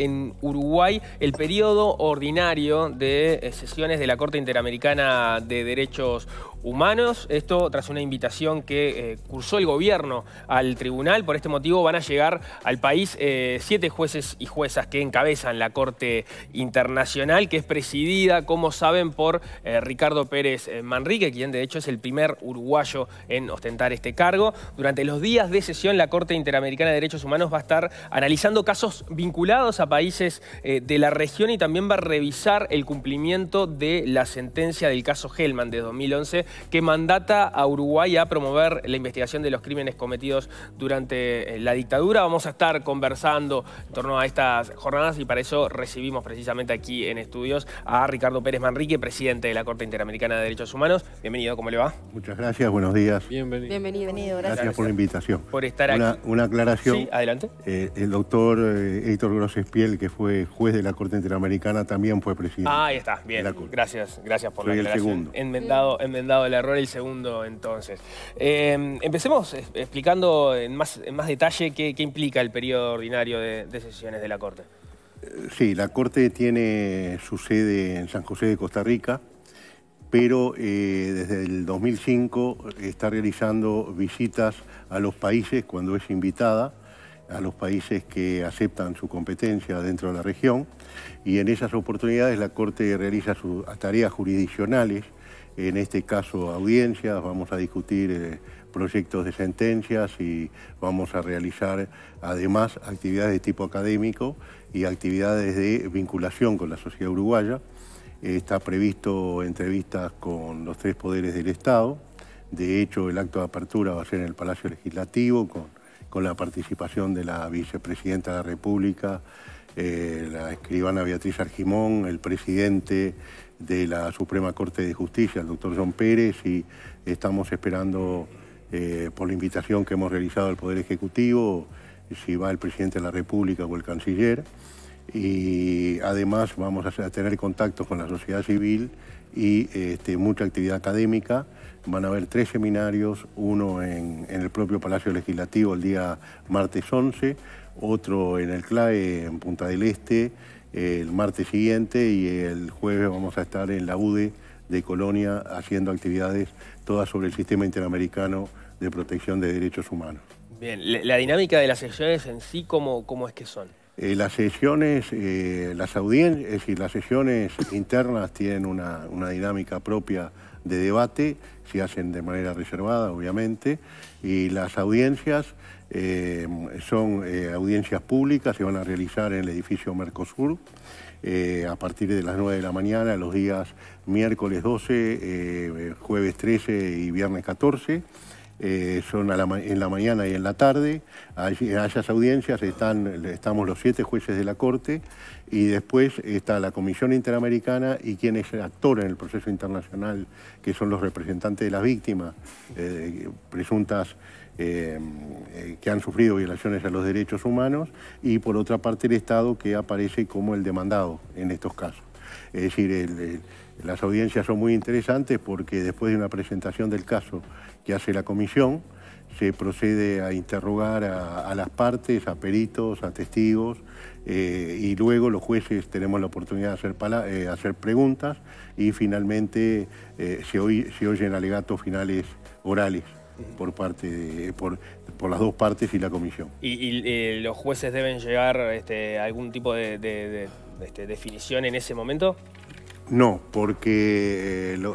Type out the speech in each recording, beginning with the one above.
en Uruguay el periodo ordinario de eh, sesiones de la Corte Interamericana de Derechos humanos. Esto tras una invitación que eh, cursó el gobierno al tribunal. Por este motivo van a llegar al país eh, siete jueces y juezas que encabezan la Corte Internacional, que es presidida, como saben, por eh, Ricardo Pérez Manrique, quien de hecho es el primer uruguayo en ostentar este cargo. Durante los días de sesión, la Corte Interamericana de Derechos Humanos va a estar analizando casos vinculados a países de la región y también va a revisar el cumplimiento de la sentencia del caso Hellman de 2011 que mandata a Uruguay a promover la investigación de los crímenes cometidos durante eh, la dictadura. Vamos a estar conversando en torno a estas jornadas y para eso recibimos precisamente aquí en estudios a Ricardo Pérez Manrique, presidente de la Corte Interamericana de Derechos Humanos. Bienvenido, ¿cómo le va? Muchas gracias, buenos días. Bienvenido. Bienvenido, gracias. Gracias por la invitación. Por estar una, aquí. Una aclaración. Sí, adelante. Eh, el doctor eh, Héctor Grossespiel, que fue juez de la Corte Interamericana, también fue presidente. Ah, ahí está, bien. Gracias, gracias por la aclaración. el segundo. Enmendado, enmendado el error el segundo entonces. Em, empecemos eh, explicando en más, detalle qué, implica el periodo ordinario de, sesiones de la Corte. Eh, sí, la Corte tiene su sede en San José de Costa Rica, pero eh, desde el 2005 está realizando visitas a los países cuando es invitada, a los países que aceptan su competencia dentro de la región, y en esas oportunidades la Corte realiza sus tareas jurisdiccionales en este caso audiencias, vamos a discutir eh, proyectos de sentencias y vamos a realizar además actividades de tipo académico y actividades de vinculación con la sociedad uruguaya. está previsto entrevistas con los tres poderes del Estado. De hecho, el acto de apertura va a ser en el Palacio Legislativo con, con la participación de la vicepresidenta de la República, eh, la escribana Beatriz Argimón, el presidente de la Suprema Corte de Justicia, el doctor John Pérez, y estamos esperando, eh, por la invitación que hemos realizado al Poder Ejecutivo, si va el presidente de la República o el canciller. Y además vamos a tener contactos con la sociedad civil y este, mucha actividad académica. Van a haber tres seminarios, uno en, en, el propio Palacio Legislativo el día martes 11, otro en el CLAE en Punta del Este el martes siguiente y el jueves vamos a estar en la UDE de Colonia haciendo actividades todas sobre el sistema interamericano de protección de derechos humanos. Bien, la dinámica de las sesiones en sí, ¿cómo, cómo es que son? Eh, las sesiones, eh, las audiencias, las sesiones internas tienen una, una dinámica propia de debate, se hacen de manera reservada, obviamente, y las audiencias eh, son eh, audiencias públicas, se van a realizar en el edificio Mercosur eh, a partir de las 9 de la mañana, los días miércoles 12, jueves 13 y viernes 14. son en la mañana y en la tarde. en esas audiencias están, estamos los siete jueces de la Corte y después está la Comisión Interamericana y quien es el actor en el proceso internacional, que son los representantes de las víctimas, presuntas eh, eh, que han sufrido violaciones a los derechos humanos y por otra parte el Estado que aparece como el demandado en estos casos. Es decir, las audiencias son muy interesantes porque después de una presentación del caso que hace la comisión, se procede a interrogar a, las partes, a peritos, a testigos, eh, y luego los jueces tenemos la oportunidad de hacer, preguntas y finalmente se oyen alegatos finales orales por, parte por, por, las dos partes y la comisión. ¿Y, eh, los jueces deben llegar este, algún tipo de, este, definición en ese momento? No, porque, eh,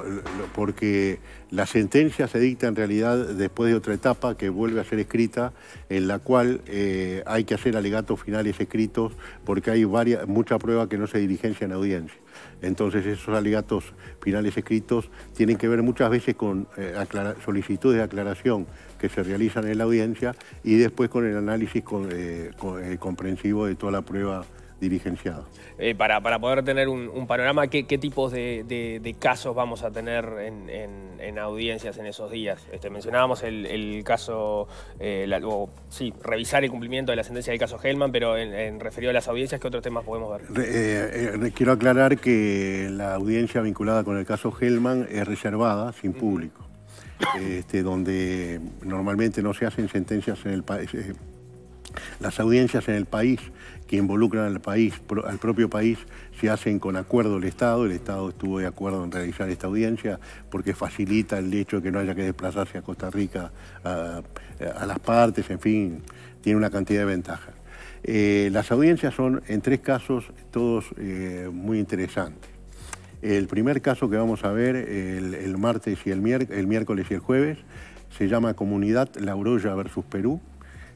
porque la sentencia se dicta en realidad después de otra etapa que vuelve a ser escrita, en la cual eh, hay que hacer alegatos finales escritos porque hay varias, mucha prueba que no se dirigencia en audiencia. Entonces esos alegatos finales escritos tienen que ver muchas veces con eh, solicitudes de aclaración que se realizan en la audiencia y después con el análisis eh, eh, comprensivo de toda la prueba dirigenciado. Eh, para, poder tener un, panorama, ¿qué, tipos de, casos vamos a tener en, audiencias en esos días? Este, mencionábamos el, caso, eh, sí, revisar el cumplimiento de la sentencia del caso Hellman, pero en, referido a las audiencias, ¿qué otros temas podemos ver? Eh, quiero aclarar que la audiencia vinculada con el caso Hellman es reservada, sin público. Este, donde normalmente no se hacen sentencias en el país, las audiencias en el país que involucran al país, al propio país, se hacen con acuerdo el Estado. El Estado estuvo de acuerdo en realizar esta audiencia porque facilita el hecho de que no haya que desplazarse a Costa Rica a, las partes, en fin, tiene una cantidad de ventajas. Eh, las audiencias son, en tres casos, todos eh, muy interesantes. El primer caso que vamos a ver el, martes y el, el miércoles y el jueves se llama Comunidad La Urolla versus Perú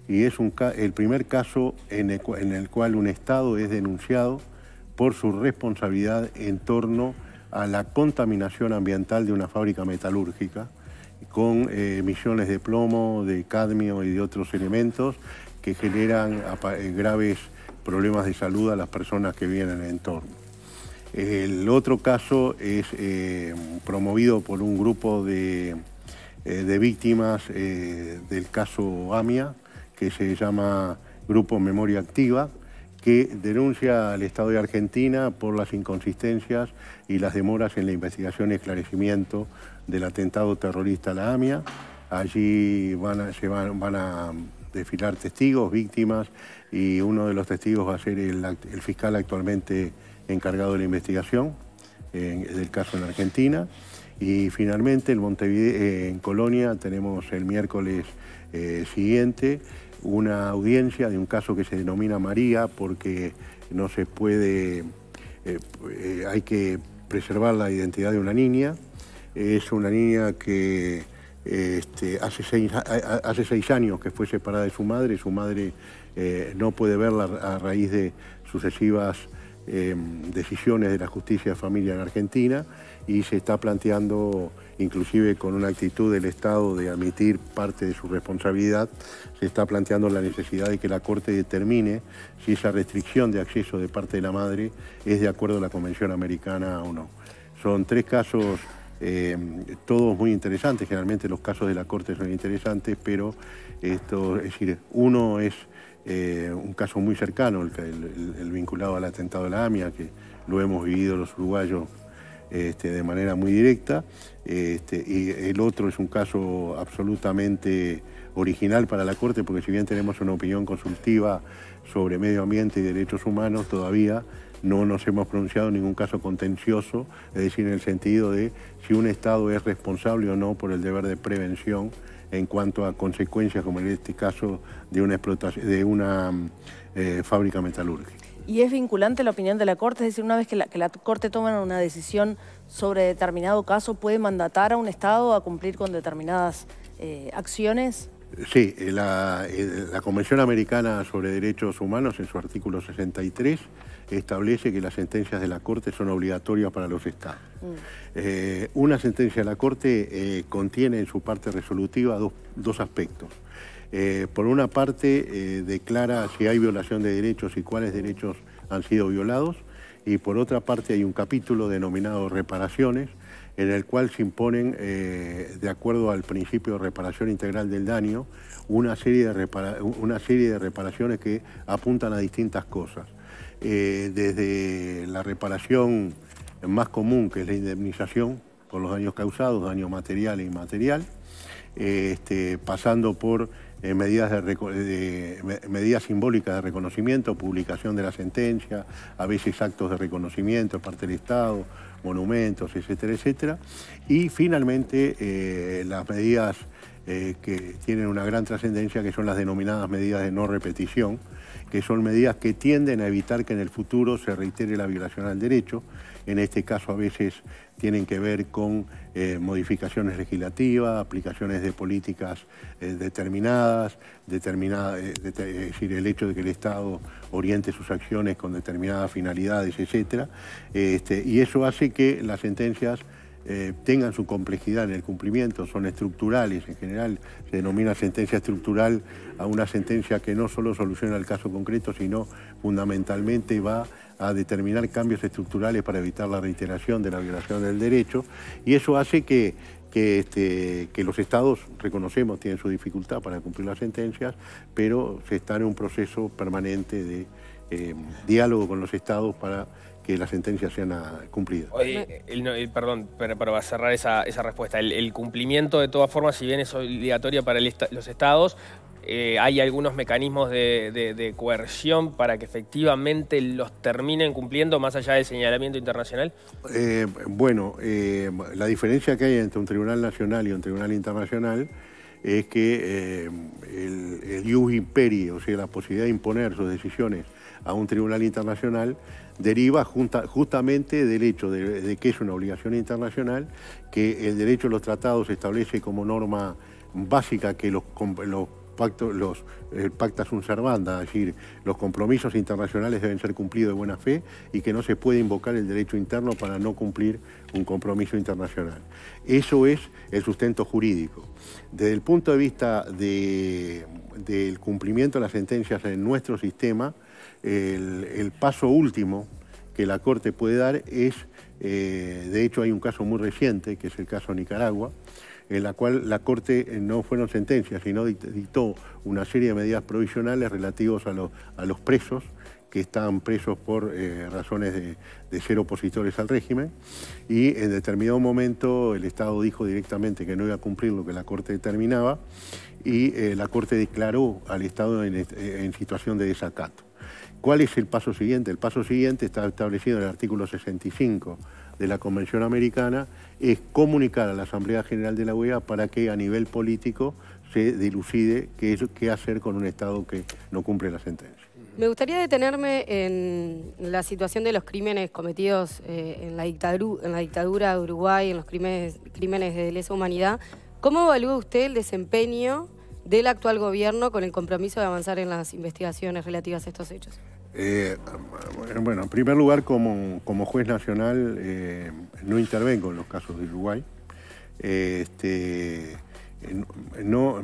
y es el primer caso en el, cual un Estado es denunciado por su responsabilidad en torno a la contaminación ambiental de una fábrica metalúrgica con eh, emisiones de plomo, de cadmio y de otros elementos que generan eh, graves problemas de salud a las personas que vienen en el entorno. El otro caso es eh, promovido por un grupo de víctimas del caso AMIA, que se llama Grupo Memoria Activa, que denuncia al Estado de Argentina por las inconsistencias y las demoras en la investigación y esclarecimiento del atentado terrorista a la AMIA. Allí van a, van, a desfilar testigos, víctimas, y uno de los testigos va a ser el, fiscal actualmente encargado de la investigación del caso en Argentina. Y finalmente en, Montevideo, en Colonia tenemos el miércoles eh, siguiente una audiencia de un caso que se denomina María porque no se puede, eh, eh, hay que preservar la identidad de una niña. Es una niña que eh, este, hace, seis, hace, años que fue separada de su madre, su madre no puede verla a raíz de sucesivas decisiones de la justicia de familia en Argentina y se está planteando inclusive con una actitud del Estado de admitir parte de su responsabilidad, se está planteando la necesidad de que la Corte determine si esa restricción de acceso de parte de la madre es de acuerdo a la Convención Americana o no. Son tres casos, eh, todos muy interesantes, generalmente los casos de la Corte son interesantes, pero esto, es decir, uno es eh, un caso muy cercano, el, el vinculado al atentado de la AMIA, que lo hemos vivido los uruguayos este, de manera muy directa. Este, y el otro es un caso absolutamente original para la Corte, porque si bien tenemos una opinión consultiva sobre medio ambiente y derechos humanos, todavía no nos hemos pronunciado en ningún caso contencioso, es decir, en el sentido de si un Estado es responsable o no por el deber de prevención en cuanto a consecuencias, como en este caso, de una, explotación, de una eh, fábrica metalúrgica y es vinculante la opinión de la Corte, es decir, una vez que la, Corte toma una decisión sobre determinado caso, ¿puede mandatar a un Estado a cumplir con determinadas eh, acciones? Sí, eh, eh, la, Convención Americana sobre Derechos Humanos, en su artículo 63, establece que las sentencias de la Corte son obligatorias para los Estados. Mm. una sentencia de la Corte contiene en su parte resolutiva dos, dos aspectos. Eh, por una parte, eh, declara si hay violación de derechos y cuáles derechos han sido violados, y por otra parte hay un capítulo denominado reparaciones, en el cual se imponen, eh, de acuerdo al principio de reparación integral del daño, una serie de, una serie de reparaciones que apuntan a distintas cosas. desde la reparación más común, que es la indemnización por los daños causados, daño material e inmaterial, este, pasando por eh, medidas, simbólicas de reconocimiento, publicación de la sentencia, a veces actos de reconocimiento de parte del Estado, monumentos, etcétera, etcétera. Y finalmente eh, las medidas eh, que tienen una gran trascendencia, que son las denominadas medidas de no repetición, que son medidas que tienden a evitar que en el futuro se reitere la violación al derecho. En este caso a veces tienen que ver con eh, modificaciones legislativas, aplicaciones de políticas eh, determinadas, determinadas, es decir, el hecho de que el Estado oriente sus acciones con determinadas finalidades, etc. Este, y eso hace que las sentencias eh, tengan su complejidad en el cumplimiento, son estructurales, en general se denomina sentencia estructural a una sentencia que no solo soluciona el caso concreto, sino fundamentalmente va a determinar cambios estructurales para evitar la reiteración de la violación del derecho, y eso hace que que, este, los estados, reconocemos, tienen su dificultad para cumplir las sentencias, pero se está en un proceso permanente de eh, diálogo con los estados para que las sentencias sean ah, cumplidas. Oye, eh, el, perdón, pero, para cerrar esa, respuesta, el, cumplimiento de todas formas, si bien es obligatorio para los estados, eh, hay algunos mecanismos de, coerción para que efectivamente los terminen cumpliendo más allá del señalamiento internacional? Eh, bueno, la diferencia que hay entre un tribunal nacional y un tribunal internacional es que el, el ius o sea, la posibilidad de imponer sus decisiones a un tribunal internacional deriva justamente del hecho de, que es una obligación internacional, que el derecho de los tratados establece como norma básica que los, pactos, los eh, pactas un servanda, es decir, los compromisos internacionales deben ser cumplidos de buena fe y que no se puede invocar el derecho interno para no cumplir un compromiso internacional. Eso es el sustento jurídico. Desde el punto de vista del cumplimiento de las sentencias en nuestro sistema, el, paso último que la Corte puede dar es, eh, de hecho hay un caso muy reciente, que es el caso Nicaragua, en la cual la Corte eh, no fueron sentencias, sino dictó una serie de medidas provisionales relativos a, los, presos que estaban presos por eh, razones de, ser opositores al régimen y en determinado momento el Estado dijo directamente que no iba a cumplir lo que la Corte determinaba y la Corte declaró al Estado en situación de desacato. ¿Cuál es el paso siguiente? El paso siguiente está establecido en el artículo 65 de la Convención Americana, es comunicar a la Asamblea General de la OEA para que a nivel político se dilucide qué, hacer con un Estado que no cumple la sentencia. Me gustaría detenerme en la situación de los crímenes cometidos eh, en, la dictadura, de Uruguay, en los crímenes de lesa humanidad. ¿Cómo evalúa usted el desempeño del actual gobierno con el compromiso de avanzar en las investigaciones relativas a estos hechos? Eh, ah, bueno, en primer lugar, como, juez nacional, eh, no intervengo en los casos de Uruguay. Este, no,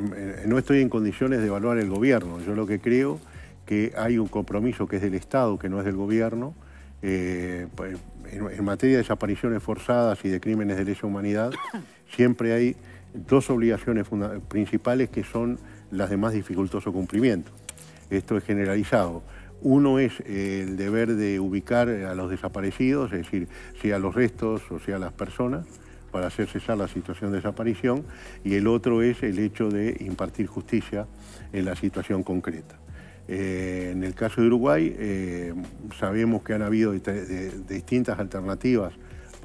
estoy en condiciones de evaluar el gobierno. Yo lo que creo que hay un compromiso que es del Estado, que no es del gobierno, eh, pues, en, materia de desapariciones forzadas y de crímenes de lesa humanidad, siempre hay dos obligaciones principales que son las de más dificultoso cumplimiento. Esto es generalizado. Uno es eh, el deber de ubicar a los desaparecidos, es decir, sea los restos o sea las personas, para hacer cesar la situación de desaparición, y el otro es el hecho de impartir justicia en la situación concreta. Eh, en el caso de Uruguay, eh, sabemos que han habido distintas alternativas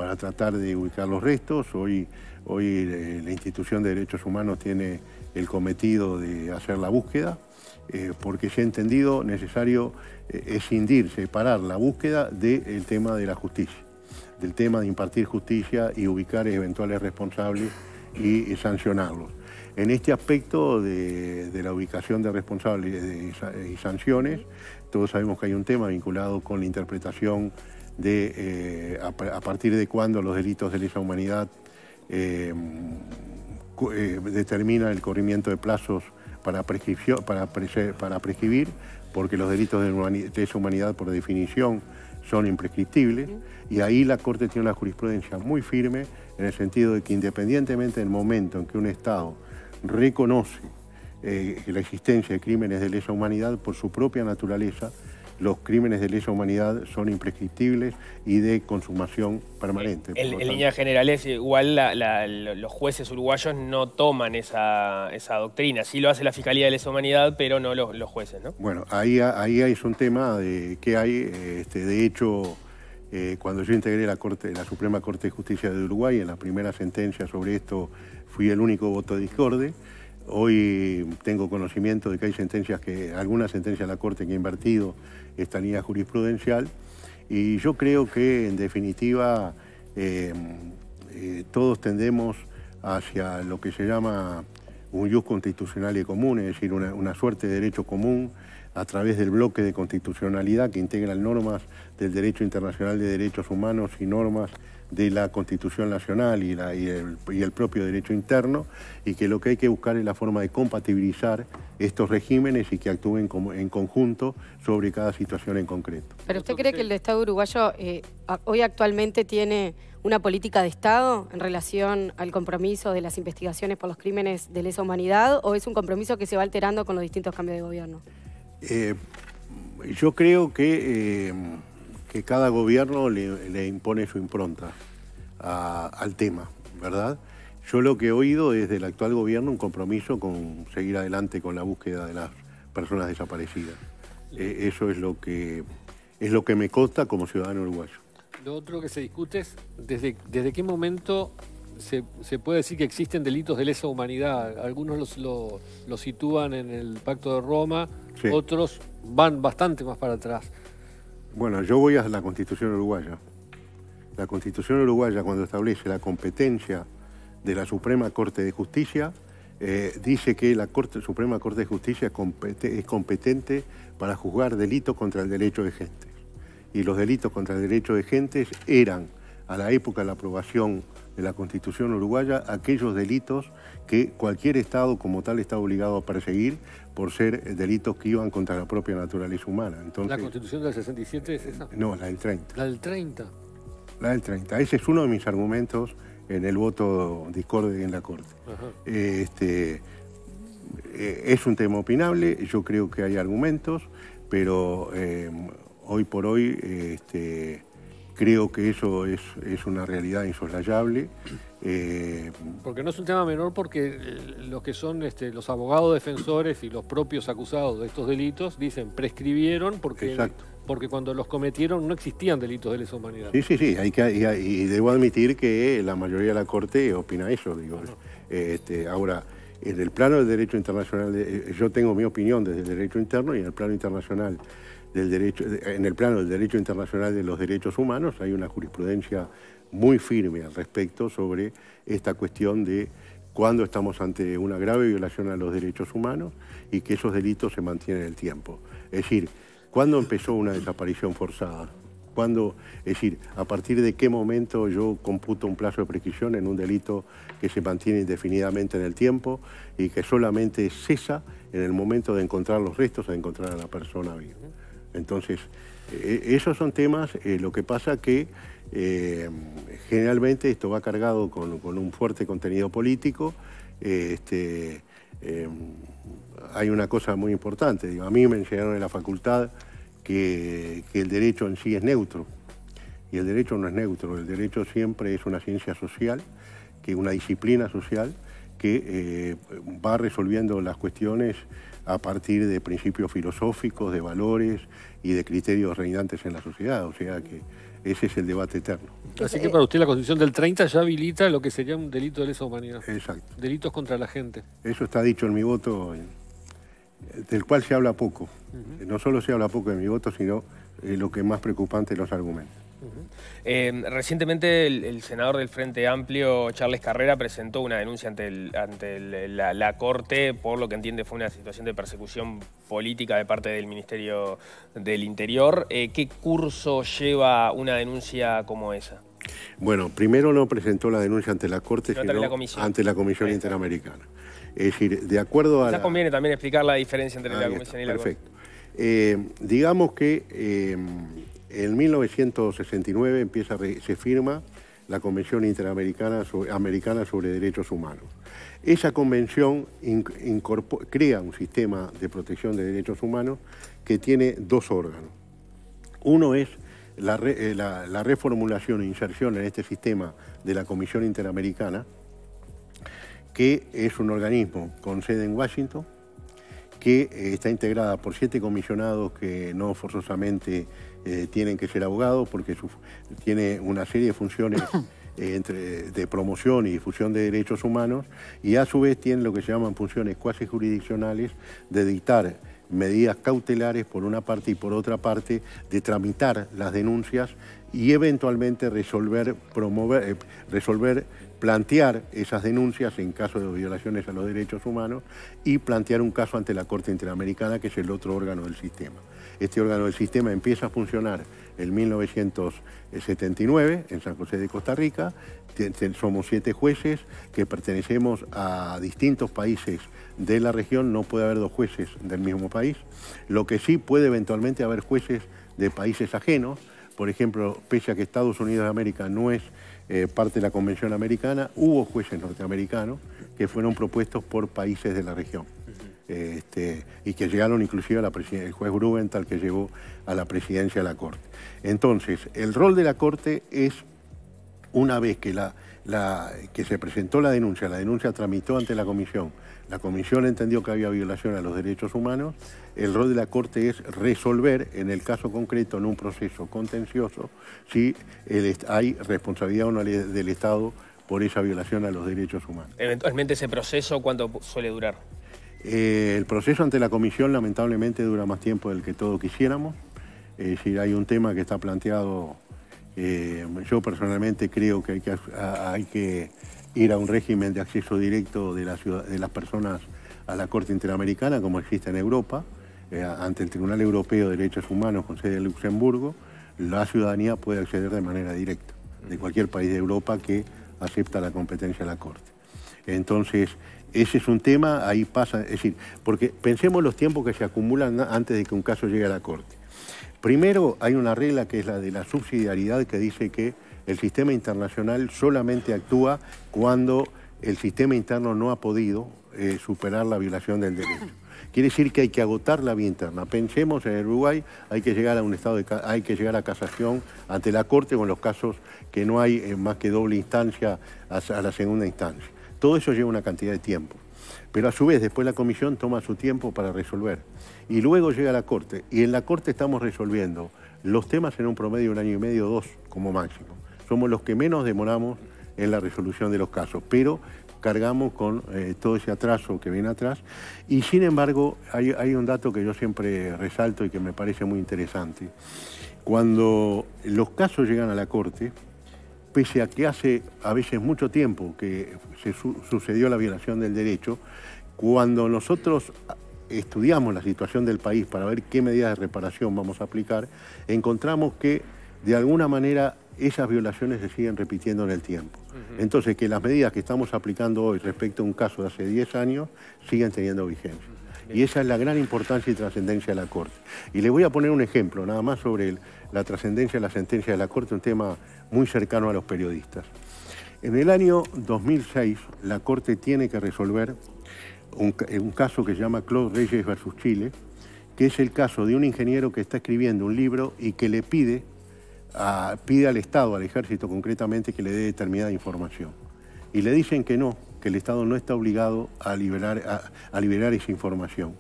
para tratar de ubicar los restos. Hoy, hoy eh, la institución de derechos humanos tiene el cometido de hacer la búsqueda, eh, porque se ha entendido necesario eh, escindir, separar la búsqueda del tema de la justicia, del tema de impartir justicia y ubicar eventuales responsables y, sancionarlos. En este aspecto de, de, la ubicación de responsables y sanciones, todos sabemos que hay un tema vinculado con la interpretación de eh, a, partir de cuándo los delitos de lesa humanidad eh, eh, determinan el corrimiento de plazos para, para, prescribir, porque los delitos de lesa humanidad por definición son imprescriptibles y ahí la Corte tiene una jurisprudencia muy firme en el sentido de que independientemente del momento en que un Estado reconoce la existencia de crímenes de lesa humanidad por su propia naturaleza, los crímenes de lesa humanidad son imprescriptibles y de consumación permanente. En, línea general es igual los jueces uruguayos no toman esa, esa, doctrina. Sí lo hace la Fiscalía de Lesa Humanidad, pero no los, jueces, ¿no? Bueno, ahí, ahí es un tema de que hay, este, de hecho... Eh, cuando yo integré la, corte, la Suprema Corte de Justicia de Uruguay, en la primera sentencia sobre esto fui el único voto de discorde. Hoy tengo conocimiento de que hay sentencias que, algunas sentencias de la Corte que ha invertido esta línea jurisprudencial y yo creo que en definitiva eh, eh, todos tendemos hacia lo que se llama un jus constitucional y común, es decir, una suerte de derecho común a través del bloque de constitucionalidad que integran normas del derecho internacional de derechos humanos y normas de la Constitución Nacional y, el, propio derecho interno, y que lo que hay que buscar es la forma de compatibilizar estos regímenes y que actúen como, en conjunto sobre cada situación en concreto. ¿Pero usted cree que el Estado uruguayo eh, hoy actualmente tiene una política de Estado en relación al compromiso de las investigaciones por los crímenes de lesa humanidad o es un compromiso que se va alterando con los distintos cambios de gobierno? Eh, yo creo que, eh, que cada gobierno le, impone su impronta al tema, ¿verdad? Yo lo que he oído es del actual gobierno un compromiso con seguir adelante con la búsqueda de las personas desaparecidas. Eh, eso es lo que es lo que me consta como ciudadano uruguayo. Lo otro que se discute es desde, desde qué momento se, puede decir que existen delitos de lesa humanidad. Algunos los, sitúan en el Pacto de Roma, otros van bastante más para atrás. Bueno, yo voy a la Constitución uruguaya. La Constitución uruguaya, cuando establece la competencia de la Suprema Corte de Justicia, eh, dice que la Corte, Suprema Corte de Justicia es, es competente para juzgar delitos contra el derecho de gentes. Y los delitos contra el derecho de gentes eran a la época de la aprobación de la Constitución uruguaya aquellos delitos que cualquier Estado como tal está obligado a perseguir por ser eh, delitos que iban contra la propia naturaleza humana. ¿La Constitución del 67 es esa? No, la del 30. ¿La del 30? La del 30. Ese es uno de mis argumentos en el voto discorde en la Corte. Eh, este, eh, es un tema opinable, yo creo que hay argumentos, pero hoy por hoy... Este, Creo que eso es, una realidad insoslayable. Eh, porque no es un tema menor porque eh, los que son este, los abogados defensores y los propios acusados de estos delitos dicen prescribieron porque, porque cuando los cometieron no existían delitos de lesa humanidad. Sí, sí, sí, hay y, debo admitir que la mayoría de la Corte opina eso. Digo. Eh, este, ahora, en el plano del derecho internacional, yo tengo mi opinión desde el derecho interno y en el plano internacional en el plano del derecho internacional de los derechos humanos, hay una jurisprudencia muy firme al respecto sobre esta cuestión de cuándo estamos ante una grave violación a los derechos humanos y que esos delitos se mantienen en el tiempo. Es decir, ¿cuándo empezó una desaparición forzada? ¿Cuándo, es decir, a partir de qué momento yo computo un plazo de prescripción en un delito que se mantiene indefinidamente en el tiempo y que solamente cesa en el momento de encontrar los restos de encontrar a la persona viva? Entonces, eh, esos son temas, eh, lo que pasa que eh, generalmente esto va cargado con, un fuerte contenido político. Este, em, hay una cosa muy importante, a mí me enseñaron en la facultad que, el derecho en sí es neutro, y el derecho no es neutro, el derecho siempre es una ciencia social, que una disciplina social que va resolviendo las cuestiones a partir de principios filosóficos, de valores y de criterios reinantes en la sociedad. O sea que ese es el debate eterno. Así que eh, para usted la Constitución del 30 ya habilita lo que sería un delito de lesa humanidad. Exacto. Delitos contra la gente. Eso está dicho en mi voto, eh, del cual se habla poco. No solo se habla poco en mi voto, sino eh, lo que más preocupante los argumentos. Eh, recientemente el, senador del Frente Amplio, Charles Carrera, presentó una denuncia ante, la, Corte por lo que entiende fue una situación de persecución política de parte del Ministerio del Interior. Eh, ¿Qué curso lleva una denuncia como esa? Bueno, primero no presentó la denuncia ante la Corte, sino ante la Comisión Interamericana. Es decir, de acuerdo a... Ya conviene también explicar la diferencia entre la Comisión y la Corte. perfecto. Eh, digamos que en 1969 empieza, se firma la Convención Interamericana sobre, Americana sobre Derechos Humanos. Esa convención crea un sistema de protección de derechos humanos que tiene dos órganos. Uno es eh, la reformulación e inserción en este sistema de la Comisión Interamericana, que es un organismo con sede en Washington, que eh, está integrada por siete comisionados que no forzosamente eh, tienen que ser abogados porque tiene una serie de funciones eh, de promoción y difusión de derechos humanos y a su vez tienen lo que se llaman funciones cuasi jurisdiccionales de dictar medidas cautelares por una parte y por otra parte de tramitar las denuncias y eventualmente resolver, promover, eh, resolver plantear esas denuncias en caso de violaciones a los derechos humanos y plantear un caso ante la Corte Interamericana, que es el otro órgano del sistema. Este órgano del sistema empieza a funcionar en 1979 en San José de Costa Rica. Somos siete jueces que pertenecemos a distintos países de la región. No puede haber dos jueces del mismo país. Lo que sí puede eventualmente haber jueces de países ajenos. Por ejemplo, pese a que Estados Unidos de América no es eh, parte de la Convención Americana, hubo jueces norteamericanos que fueron propuestos por países de la región. Este, y que llegaron inclusive a la presidencia, el juez Grubenthal que llegó a la presidencia de la Corte. Entonces, el rol de la Corte es, una vez que, la, que se presentó la denuncia, la denuncia tramitó ante la Comisión, la Comisión entendió que había violación a los derechos humanos. El rol de la Corte es resolver, en el caso concreto, en un proceso contencioso, si hay responsabilidad o no del Estado por esa violación a los derechos humanos. Eventualmente ese proceso, ¿cuánto suele durar? Eh, el proceso ante la Comisión lamentablemente dura más tiempo del que todos quisiéramos. Es decir, hay un tema que está planteado, eh, yo personalmente creo que, hay que ir a un régimen de acceso directo de, la de las personas a la Corte Interamericana, como existe en Europa, eh, ante el Tribunal Europeo de Derechos Humanos con sede en Luxemburgo, la ciudadanía puede acceder de manera directa de cualquier país de Europa que acepta la competencia de la Corte. Entonces, ese es un tema, ahí pasa, es decir, porque pensemos los tiempos que se acumulan antes de que un caso llegue a la Corte. Primero, hay una regla que es la de la subsidiariedad que dice que el sistema internacional solamente actúa cuando el sistema interno no ha podido eh, superar la violación del derecho. Quiere decir que hay que agotar la vía interna. Pensemos en Uruguay, hay que llegar a un estado hay que llegar a casación ante la Corte con los casos que no hay eh, más que doble instancia a la segunda instancia. Todo eso lleva una cantidad de tiempo. Pero a su vez, después la comisión toma su tiempo para resolver. Y luego llega la Corte. Y en la Corte estamos resolviendo los temas en un promedio de un año y medio, dos como máximo somos los que menos demoramos en la resolución de los casos, pero cargamos con eh, todo ese atraso que viene atrás. Y sin embargo, hay, un dato que yo siempre resalto y que me parece muy interesante. Cuando los casos llegan a la Corte, pese a que hace a veces mucho tiempo que se sucedió la violación del derecho, cuando nosotros ah, estudiamos la situación del país para ver qué medidas de reparación vamos a aplicar, encontramos que de alguna manera esas violaciones se siguen repitiendo en el tiempo. Entonces, que las medidas que estamos aplicando hoy respecto a un caso de hace 10 años siguen teniendo vigencia. Y esa es la gran importancia y trascendencia de la Corte. Y le voy a poner un ejemplo, nada más sobre la trascendencia de la sentencia de la Corte, un tema muy cercano a los periodistas. En el año 2006, la Corte tiene que resolver un, eh, un caso que se llama Claude Reyes versus Chile, que es el caso de un ingeniero que está escribiendo un libro y que le pide pide al Estado, al ejército concretamente, que le dé determinada información. Y le dicen que no, que el Estado no está obligado a liberar, a, liberar esa información.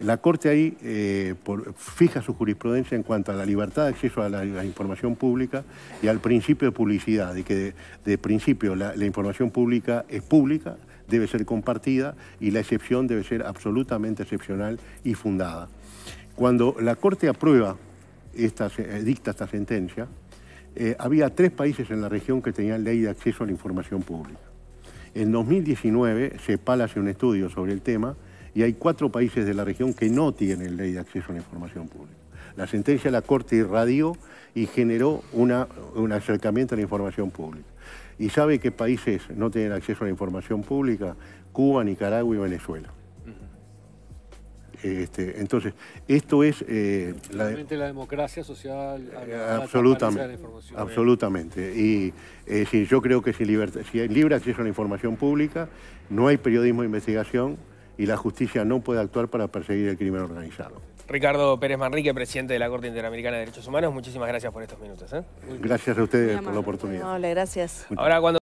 La Corte ahí eh, fija su jurisprudencia en cuanto a la libertad de acceso a la, información pública y al principio de publicidad, de que de, principio la, información pública es pública, debe ser compartida y la excepción debe ser absolutamente excepcional y fundada. Cuando la Corte aprueba esta, eh, dicta esta sentencia, eh, había tres países en la región que tenían ley de acceso a la información pública. En 2019, CEPAL hace un estudio sobre el tema y hay cuatro países de la región que no tienen ley de acceso a la información pública. La sentencia de la Corte irradió y generó un acercamiento a la información pública. ¿Y sabe qué países no tienen acceso a la información pública? Cuba, Nicaragua y Venezuela. Este, entonces, esto es... Eh, la, la, democracia social... Eh, absolutamente, Y eh, yo creo que si, libertad, si hay libre acceso a la información pública, no hay periodismo de investigación y la justicia no puede actuar para perseguir el crimen organizado. Ricardo Pérez Manrique, presidente de la Corte Interamericana de Derechos Humanos, muchísimas gracias por estos minutos. Gracias a ustedes por la oportunidad. Hola, gracias. Ahora, cuando